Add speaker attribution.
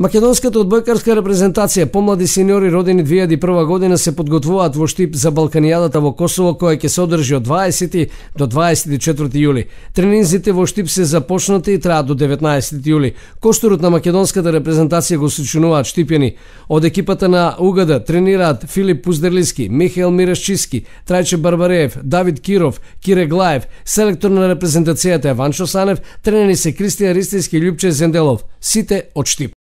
Speaker 1: Македонската одбојкарска репрезентација помлади сениори родени 2001 година се подготвуваат во Штип за Балканијадата во Косово која ќе се одржи од 20 до 24 јули. Тренинзите во Штип се започнати и траат до 19 јули. Кошторот на македонската репрезентација го сочинуваат штипјани. Од екипата на УГД тренираат Филип Пуздерлиски, Михаил Мирашчиски, Трајче Барбареев, Давид Киров, Кире Глаев, селектор на репрезентацијата Еванчо Санев, тренери се Кристијан Ристијски и Лјупче Зенделов, сите од Штип.